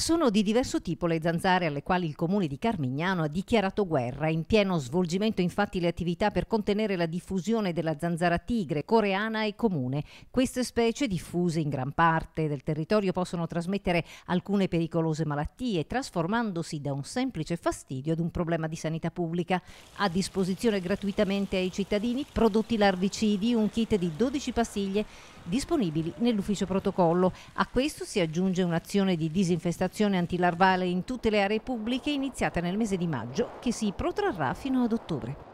Sono di diverso tipo le zanzare alle quali il comune di Carmignano ha dichiarato guerra. In pieno svolgimento infatti le attività per contenere la diffusione della zanzara tigre coreana e comune. Queste specie diffuse in gran parte del territorio possono trasmettere alcune pericolose malattie trasformandosi da un semplice fastidio ad un problema di sanità pubblica. A disposizione gratuitamente ai cittadini prodotti larvicidi, un kit di 12 pastiglie disponibili nell'ufficio protocollo. A questo si aggiunge un'azione di disinfestazione vaccinazione antilarvale in tutte le aree pubbliche iniziata nel mese di maggio che si protrarrà fino ad ottobre.